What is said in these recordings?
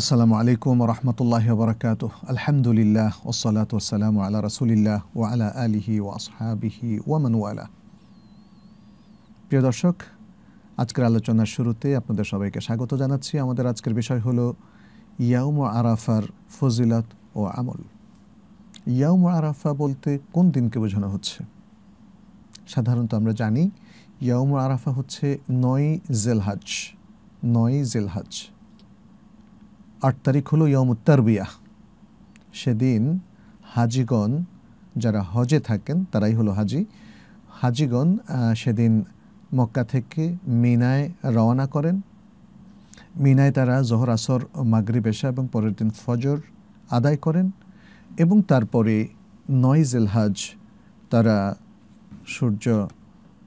আসসালামু আলাইকুম রহমতুল্লাহ বরকাত আলহামদুলিল্লাহ ওসলাত আল্লাহ রসুলিল্লাহ ও আলা আলিহি ও আসহাবিহি ওয়ামানুয়ালা প্রিয় দর্শক আজকের আলোচনার শুরুতে আপনাদের সবাইকে স্বাগত জানাচ্ছি আমাদের আজকের বিষয় হল ইয়াউম আরাফার ফজিলত ও আমল ইয়াউম আরাফা বলতে কোন দিনকে বোঝানো হচ্ছে সাধারণত আমরা জানি ইয়াউম আরাফা হচ্ছে নয় জেলহাজ নয় জেলহাজ আট তারিখ হলো ইয়মুত্তারবিয়া সেদিন হাজিগণ যারা হজে থাকেন তারাই হলো হাজি হাজিগণ সেদিন মক্কা থেকে মিনায় রওনা করেন মিনায় তারা জহর আসর মাগরিব এশা এবং পরের দিন ফজর আদায় করেন এবং তারপরে নয় জেলহাজ তারা সূর্য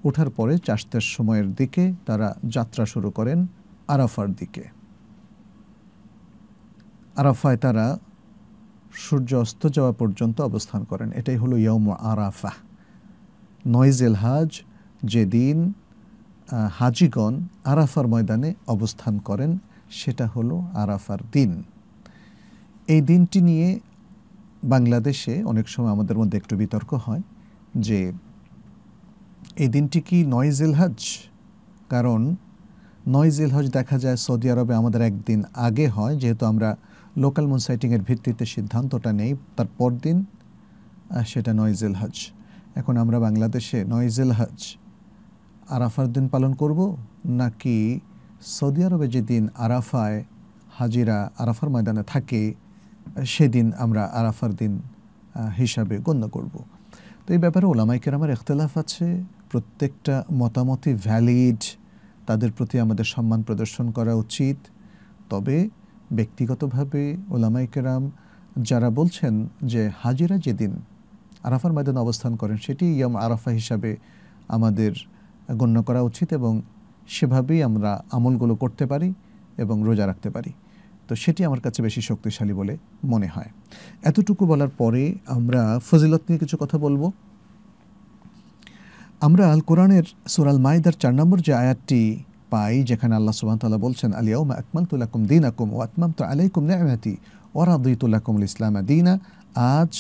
ওঠার পরে চাষতের সময়ের দিকে তারা যাত্রা শুরু করেন আরাফার দিকে আরাফায় তারা সূর্য অস্ত যাওয়া পর্যন্ত অবস্থান করেন এটাই হলো ইয়ম আরাফা নয়জেল হাজ যেদিন হাজিগণ আরাফার ময়দানে অবস্থান করেন সেটা হলো আরাফার দিন এই দিনটি নিয়ে বাংলাদেশে অনেক সময় আমাদের মধ্যে একটু বিতর্ক হয় যে এই দিনটি কি নয় জেলহাজ কারণ নয় জেলহাজ দেখা যায় সৌদি আরবে আমাদের একদিন আগে হয় যেহেতু আমরা লোকাল মনসাইটিংয়ের ভিত্তিতে সিদ্ধান্তটা নেই তার পরদিন সেটা নয়জেল হজ এখন আমরা বাংলাদেশে নয়জেল হজ আরাফার দিন পালন করব নাকি সৌদি আরবে যেদিন আরাফায় হাজিরা আরাফার ময়দানে থাকে সেদিন আমরা আরাফার দিন হিসাবে গণ্য করব তো এই ব্যাপারে ওলামাইকের আমার এখতলাফ আছে প্রত্যেকটা মতামতি ভ্যালিড তাদের প্রতি আমাদের সম্মান প্রদর্শন করা উচিত তবে ব্যক্তিগতভাবে ওলামাইকেরাম যারা বলছেন যে হাজিরা যেদিন আরাফার ময়দানে অবস্থান করেন সেটি ইয়াম আরাফা হিসাবে আমাদের গণ্য করা উচিত এবং সেভাবেই আমরা আমলগুলো করতে পারি এবং রোজা রাখতে পারি তো সেটি আমার কাছে বেশি শক্তিশালী বলে মনে হয় এতটুকু বলার পরে আমরা ফজিলত নিয়ে কিছু কথা বলবো আমরা আল কোরআনের সুরাল মাইদার চার নম্বর যে আয়াতটি পাই যেখানে আল্লাহ সুবাহ তাল্লাহ বলছেন আলিয়াউমা আকমালতুল্লাকুম দিন আকুম ও আতমামতু আলাইকুম নেমাতি ওরাদুল্লাকুমুল ইসলাম দিনা আজ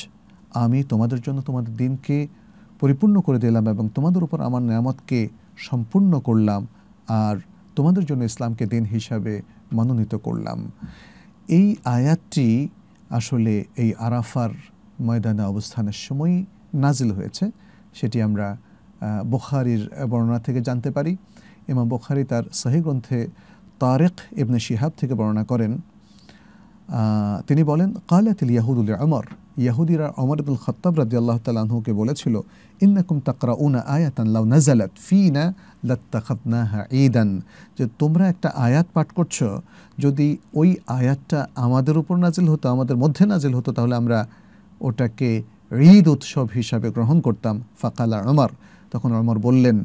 আমি তোমাদের জন্য তোমাদের দিনকে পরিপূর্ণ করে দিলাম এবং তোমাদের উপর আমার নিয়ামতকে সম্পূর্ণ করলাম আর তোমাদের জন্য ইসলামকে দিন হিসাবে মনোনীত করলাম এই আয়াতটি আসলে এই আরাফার ময়দানে অবস্থানের সময় নাজিল হয়েছে সেটি আমরা বুখারির বর্ণনা থেকে জানতে পারি ইমাম বখারি তার সহি গ্রন্থে তারেক ইবনে শিহাব থেকে বর্ণনা করেন তিনি বলেন কালাতিল ইয়াহুদুল আমর ইয়াহুদিরা অমর ইবুল খত্তাব রাজি আল্লাহ তালাহুকে বলেছিল ইন্নাকুম তাকরা উনা আয়াতান লাউ নাজালাত ফি না লাত্তাখাতনাহা ঈদান যে তোমরা একটা আয়াত পাঠ করছো যদি ওই আয়াতটা আমাদের উপর নাজিল হতো আমাদের মধ্যে নাজিল হতো তাহলে আমরা ওটাকে ঈদ উৎসব হিসাবে গ্রহণ করতাম ফাকালা অমর তখন অমর বললেন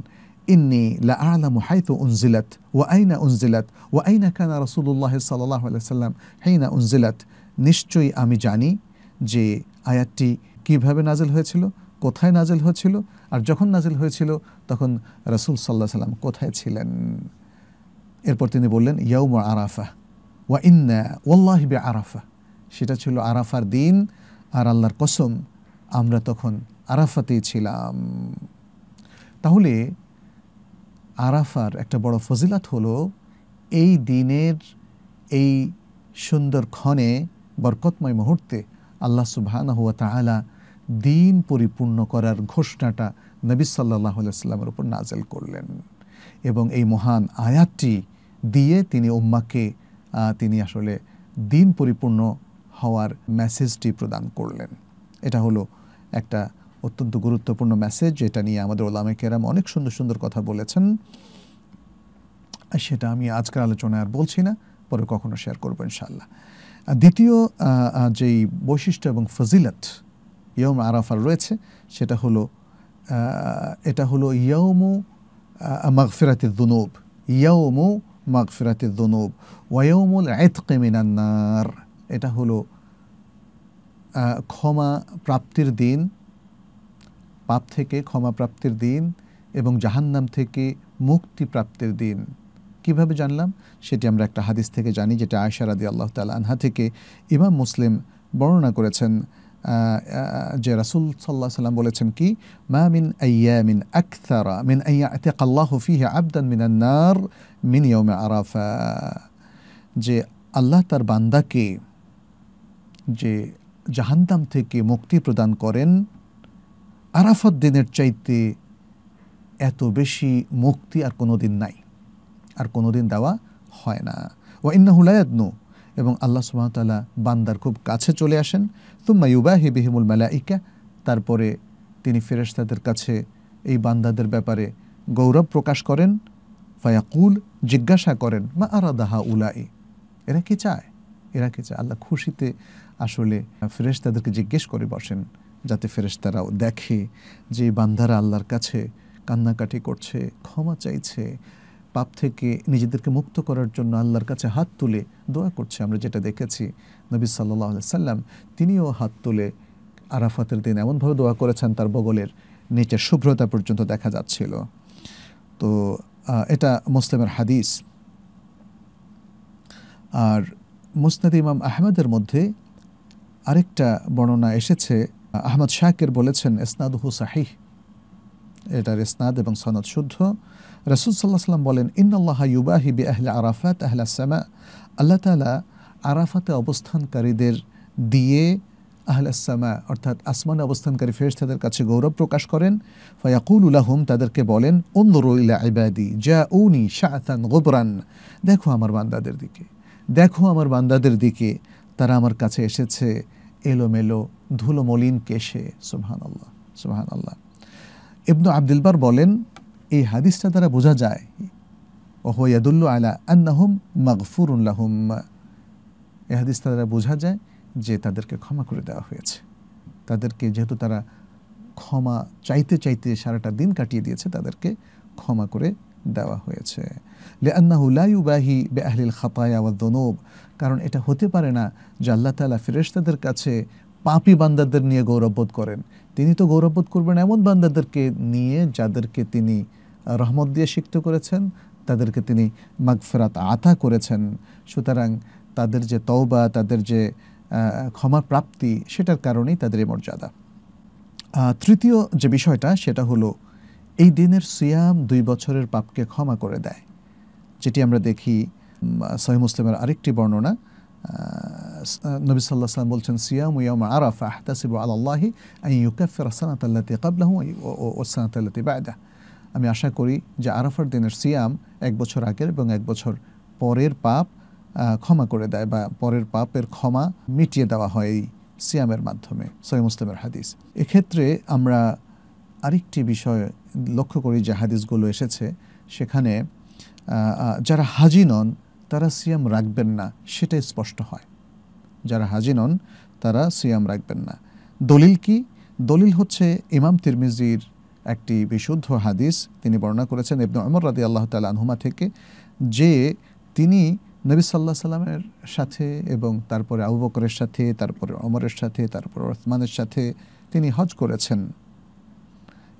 ইন্নি লা আলামু হাইতু উনজিলাত ওয়া আইনা উনজিলাত ওয়া আইনা কানা রসুল্লাহ সাল্লাহ সাল্লাম হেইনা উনজিলাত নিশ্চয়ই আমি জানি যে আয়াতটি কিভাবে নাজেল হয়েছিল কোথায় নাজেল হয়েছিল আর যখন নাজিল হয়েছিল তখন রসুল সাল্লাহ সাল্লাম কোথায় ছিলেন এরপর তিনি বললেন ইয়াউম আরাফা ওয়া ইন্না ওয়াল্লাহ বে আরাফা সেটা ছিল আরাফার দিন আর আল্লাহর কসম আমরা তখন আরাফাতেই ছিলাম তাহলে আরাফার একটা বড় ফজিলাত হলো এই দিনের এই সুন্দর ক্ষণে বরকতময় মুহূর্তে আল্লাহ সুবাহানা তাহলা দিন পরিপূর্ণ করার ঘোষণাটা নবী সাল্লাহ আলাইস্লামের উপর নাজেল করলেন এবং এই মহান আয়াতটি দিয়ে তিনি উম্মাকে তিনি আসলে দিন পরিপূর্ণ হওয়ার মেসেজটি প্রদান করলেন এটা হলো একটা অত্যন্ত গুরুত্বপূর্ণ মেসেজ এটা নিয়ে আমাদের ওলামে কেরাম অনেক সুন্দর সুন্দর কথা বলেছেন সেটা আমি আজকের আলোচনায় আর বলছি না পরে কখনো শেয়ার করবো ইনশাল্লাহ দ্বিতীয় যেই বৈশিষ্ট্য এবং ফজিলত ইয়ম আরাফার রয়েছে সেটা হলো এটা হলো ইয়মু মাগফিরাতে দুনুব ইয়মু মাগফিরাতে দুনুব ওয়ৌমুল আয়তকে কেমিনান্নার এটা হলো ক্ষমা প্রাপ্তির দিন পাপ থেকে ক্ষমাপ্রাপ্তির দিন এবং জাহান্নাম থেকে মুক্তিপ্রাপ্তির দিন কিভাবে জানলাম সেটি আমরা একটা হাদিস থেকে জানি যেটা আয়সা রাদি আল্লাহ তাল আনহা থেকে ইমাম মুসলিম বর্ণনা করেছেন যে রাসুল সাল্লাহ সাল্লাম বলেছেন কি মা মিন আইয়া মিন আক্তারা মিন আইয়া আল্লাহ ফিহে আবদান মিনান্নার মিন ইয়মে আরাফা যে আল্লাহ তার বান্দাকে যে জাহান্নাম থেকে মুক্তি প্রদান করেন আরাফাত দিনের চাইতে এত বেশি মুক্তি আর কোনো দিন নাই আর কোনো দিন দেওয়া হয় না ও নো এবং আল্লাহ সুবাহতাল্লাহ বান্দার খুব কাছে চলে আসেন ইউবা ইউবাহি বিহিমুল মালাইকা তারপরে তিনি ফেরেস্তাদের কাছে এই বান্দাদের ব্যাপারে গৌরব প্রকাশ করেন ফায়াকুল জিজ্ঞাসা করেন মা আরাদাহা উলাই এরা কি চায় এরা কি চায় আল্লাহ খুশিতে আসলে ফেরেস্তাদেরকে জিজ্ঞেস করে বসেন যাতে ফেরেশতারাও দেখে যে বান্দারা আল্লাহর কাছে কান্নাকাটি করছে ক্ষমা চাইছে পাপ থেকে নিজেদেরকে মুক্ত করার জন্য আল্লাহর কাছে হাত তুলে দোয়া করছে আমরা যেটা দেখেছি নবী সাল্লাহ সাল্লাম তিনিও হাত তুলে আরাফাতের দিন এমনভাবে দোয়া করেছেন তার বগলের নিচের শুভ্রতা পর্যন্ত দেখা যাচ্ছিল তো এটা মুসলিমের হাদিস আর মুসনাদ ইমাম আহমেদের মধ্যে আরেকটা বর্ণনা এসেছে আহমদ শাকের বলেছেন হু সাহিহ এটার এসনাদ এবং সনদ শুদ্ধ রসুল সাল্লাহ সাল্লাম বলেন ইন্নআল্লাহ ইউবাহি বি আহলা আরাফাত আহলা সামা আল্লাহ তালা আরাফাতে অবস্থানকারীদের দিয়ে সামা অর্থাৎ আসমানে অবস্থানকারী তাদের কাছে গৌরব প্রকাশ করেন ফয়াকুল উলাহুম তাদেরকে বলেন অন্দরু ইলা ইবাদি যা উনি শাহতান গোবরান দেখো আমার বান্দাদের দিকে দেখো আমার বান্দাদের দিকে তারা আমার কাছে এসেছে এলোমেলো ধুলোমলিন কেশে সুবহান আল্লাহ সুবহান আল্লাহ ইবনু আবদুলবার বলেন এই হাদিসটা দ্বারা বোঝা যায় ওহো ইয়াদুল্লু আলা আন্নাহুম মাগফুরুল্লাহুম এই হাদিসটা দ্বারা বোঝা যায় যে তাদেরকে ক্ষমা করে দেওয়া হয়েছে তাদেরকে যেহেতু তারা ক্ষমা চাইতে চাইতে সারাটা দিন কাটিয়ে দিয়েছে তাদেরকে ক্ষমা করে দেওয়া হয়েছে লিআন্নাহু লা ইউবাহি বিআহলিল খাতায়া ওয়া যুনুব কারণ এটা হতে পারে না যে আল্লাহ তাআলা ফেরেশতাদের কাছে পাপি বান্দাদের নিয়ে গৌরববোধ করেন তিনি তো গৌরববোধ করবেন এমন বান্দাদেরকে নিয়ে যাদেরকে তিনি রহমত দিয়ে সিক্ত করেছেন তাদেরকে তিনি মাগফেরাত আতা করেছেন সুতরাং তাদের যে তওবা তাদের যে ক্ষমা প্রাপ্তি সেটার কারণেই তাদের মর্যাদা তৃতীয় যে বিষয়টা সেটা হলো এই দিনের সিয়াম দুই বছরের পাপকে ক্ষমা করে দেয় যেটি আমরা দেখি সহি মুসলিমের আরেকটি বর্ণনা নবী সাল্লাহ সাল্লাম বলছেন সিয়াম ইয়াম আরাফা আহতাসিবু আল্লাহি আই ইউকাফির সানাত আল্লাতি কাবলাহু ও সানাত আল্লাতি বায়দা আমি আশা করি যে আরাফার দিনের সিয়াম এক বছর আগের এবং এক বছর পরের পাপ ক্ষমা করে দেয় বা পরের পাপের ক্ষমা মিটিয়ে দেওয়া হয় এই সিয়ামের মাধ্যমে সহি মুসলিমের হাদিস এক্ষেত্রে আমরা আরেকটি বিষয় লক্ষ্য করি যে হাদিসগুলো এসেছে সেখানে যারা হাজি নন তারা সিয়াম রাখবেন না সেটা স্পষ্ট হয় যারা হাজি নন তারা সিয়াম রাখবেন না দলিল কি দলিল হচ্ছে ইমাম তিরমিজির একটি বিশুদ্ধ হাদিস তিনি বর্ণনা করেছেন এবং অমর রাদি আল্লাহ তাল আনহুমা থেকে যে তিনি নবী সাল্লাহ সাল্লামের সাথে এবং তারপরে আবু বকরের সাথে তারপরে অমরের সাথে তারপরে রহমানের সাথে তিনি হজ করেছেন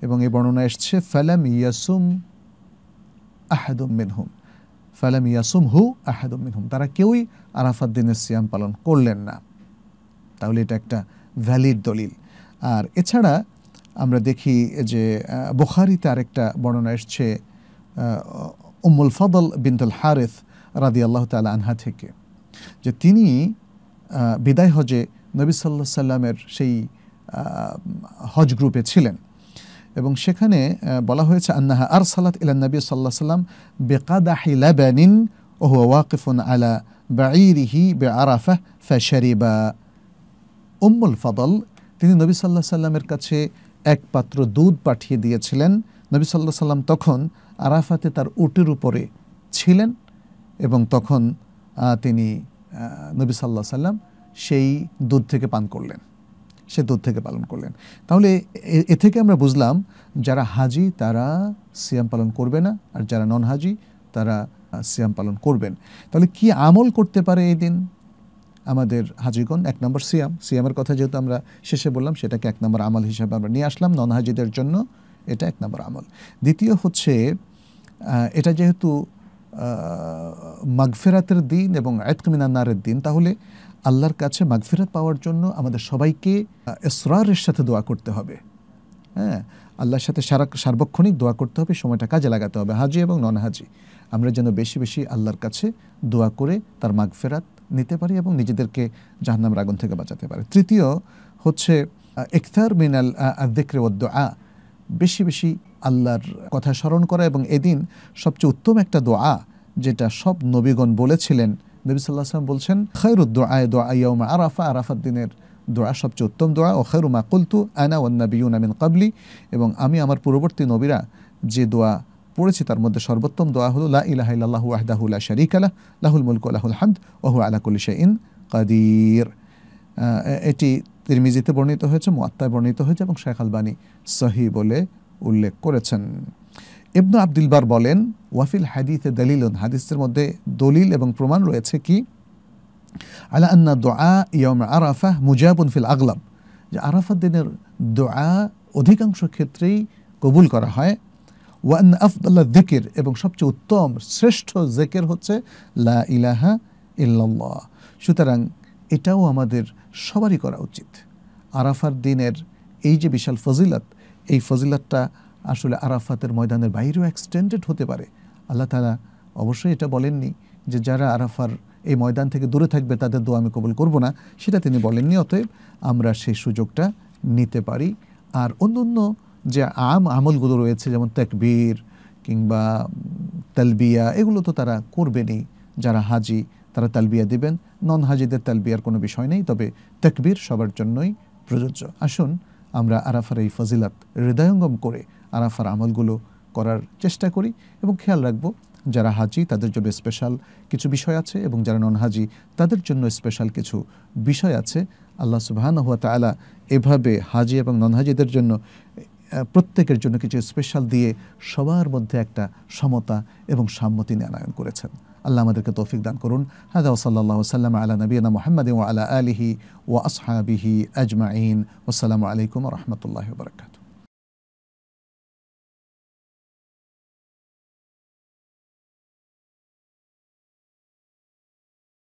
এবং এই বর্ণনা এসছে ফালাম ইয়াসুম আহাদুম মিনহুম ফালাম ইয়াসুম হু আহাদুম মিনহুম তারা কেউই আরাফাত দিনের সিয়াম পালন করলেন না তাহলে এটা একটা ভ্যালিড দলিল আর এছাড়া আমরা দেখি যে বুখারিতে আরেকটা বর্ণনা এসছে উম্মুল ফদল বিন্দুল হারেফ রাদি আল্লাহ তাল আনহা থেকে যে তিনি বিদায় হজে নবী সাল্লা সাল্লামের সেই হজ গ্রুপে ছিলেন এবং সেখানে বলা হয়েছে আন্নাহা আর সালাত ইলা নবী সাল্লাহ সাল্লাম বেকাদাহি লাবানিন ওহ ওয়াকিফুন আলা বাঈরিহি বে আরাফা বা উম্মুল ফদল তিনি নবী সাল্লাহ সাল্লামের কাছে এক পাত্র দুধ পাঠিয়ে দিয়েছিলেন নবী সাল্লাহ সাল্লাম তখন আরাফাতে তার উটের উপরে ছিলেন এবং তখন তিনি নবী সাল্লাহ সাল্লাম সেই দুধ থেকে পান করলেন সে দুধ থেকে পালন করলেন তাহলে এ থেকে আমরা বুঝলাম যারা হাজি তারা সিয়াম পালন করবে না আর যারা নন হাজি তারা সিয়াম পালন করবেন তাহলে কি আমল করতে পারে এই দিন আমাদের হাজিগণ এক নম্বর সিয়াম সিয়ামের কথা যেহেতু আমরা শেষে বললাম সেটাকে এক নম্বর আমল হিসাবে আমরা নিয়ে আসলাম নন হাজিদের জন্য এটা এক নম্বর আমল দ্বিতীয় হচ্ছে এটা যেহেতু মাগফেরাতের দিন এবং আয়তকমিনান্নারের দিন তাহলে আল্লাহর কাছে মাগফিরাত পাওয়ার জন্য আমাদের সবাইকে এসরারের সাথে দোয়া করতে হবে হ্যাঁ আল্লাহর সাথে সারা সার্বক্ষণিক দোয়া করতে হবে সময়টা কাজে লাগাতে হবে হাজি এবং নন হাজি আমরা যেন বেশি বেশি আল্লাহর কাছে দোয়া করে তার মাগফেরাত নিতে পারি এবং নিজেদেরকে জাহান্নামের আগুন থেকে বাঁচাতে পারি তৃতীয় হচ্ছে ইকতার মিনাল আদেকরে ওদ্দ আ বেশি বেশি আল্লাহর কথা স্মরণ করা এবং এদিন সবচেয়ে উত্তম একটা দোয়া যেটা সব নবীগণ বলেছিলেন নবী সাল্লাহ আসলাম বলছেন আয় দোয়া ইয়মা আরাফা আরাফার দিনের দোয়া সবচেয়ে উত্তম দোয়া ও খেরুমা কুলতু আনা ওয়ান্নাবিউন আমিন কাবলি এবং আমি আমার পূর্ববর্তী নবীরা যে দোয়া পড়েছি তার মধ্যে সর্বোত্তম দোয়া হলো লা ইলাহ ইহু ওয়াহদাহু লা শারীকা লাহ লাহুল মুলক আলাহুল হামদ ওহু আলা কুল্লি ইন কাদির এটি তিরমিজিতে বর্ণিত হয়েছে মোয়াত্তায় বর্ণিত হয়েছে এবং শেখ আলবানী সহি বলে উল্লেখ করেছেন ইবনু আবদুলবার বলেন ওয়াফিল হাদিসে দলিল হাদিসের মধ্যে দলিল এবং প্রমাণ রয়েছে কি আলা আন্না দোয়া ইয়ম আরাফা মুজাবুন ফিল আগলাব যে আরাফা দিনের দোয়া অধিকাংশ ক্ষেত্রেই কবুল করা হয় ওয়ান আফদুল্লাহ জিকির এবং সবচেয়ে উত্তম শ্রেষ্ঠ জেকের হচ্ছে লা ইলাহা ইল্লাল্লাহ সুতরাং এটাও আমাদের সবারই করা উচিত আরাফার দিনের এই যে বিশাল ফজিলত এই ফজিলতটা আসলে আরাফাতের ময়দানের বাইরেও এক্সটেন্ডেড হতে পারে আল্লাহ তালা অবশ্যই এটা বলেননি যে যারা আরাফার এই ময়দান থেকে দূরে থাকবে তাদের দোয়া আমি কবুল করব না সেটা তিনি বলেননি অতএব আমরা সেই সুযোগটা নিতে পারি আর অন্য অন্য যে আম আমলগুলো রয়েছে যেমন তেকবীর কিংবা তালবিয়া এগুলো তো তারা করবেনই যারা হাজি তারা তালবিয়া দিবেন নন হাজিদের তালবিয়ার কোনো বিষয় নেই তবে তেকবীর সবার জন্যই প্রযোজ্য আসুন আমরা আরাফার এই ফজিলাত হৃদয়ঙ্গম করে আরাফার আমলগুলো করার চেষ্টা করি এবং খেয়াল রাখবো যারা হাজি তাদের জন্য স্পেশাল কিছু বিষয় আছে এবং যারা নন হাজি তাদের জন্য স্পেশাল কিছু বিষয় আছে আল্লাহ সুবাহান হুয়া তালা এভাবে হাজি এবং নন হাজিদের জন্য প্রত্যেকের জন্য কিছু স্পেশাল দিয়ে সবার মধ্যে একটা সমতা এবং সম্মতি নিয়নায়ন করেছেন আল্লাহ আমাদেরকে তৌফিক দান করুন হাজা ওসাল্লা সাল্লাম আলা নবীনা মোহাম্মদ ও আলা আলিহি ও আসহাবিহি আজমাইন ওসালামু আলাইকুম রহমতুল্লাহ বরকাত